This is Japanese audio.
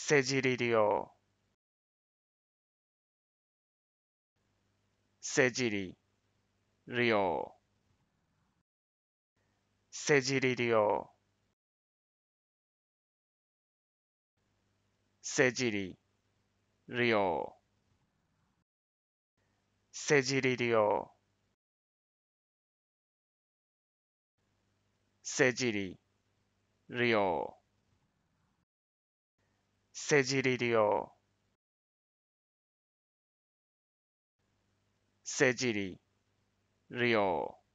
せじりりょうせじりりょうせじりりょうせじりりょうせじりりょうせじりりょセジリリオセジリリりょう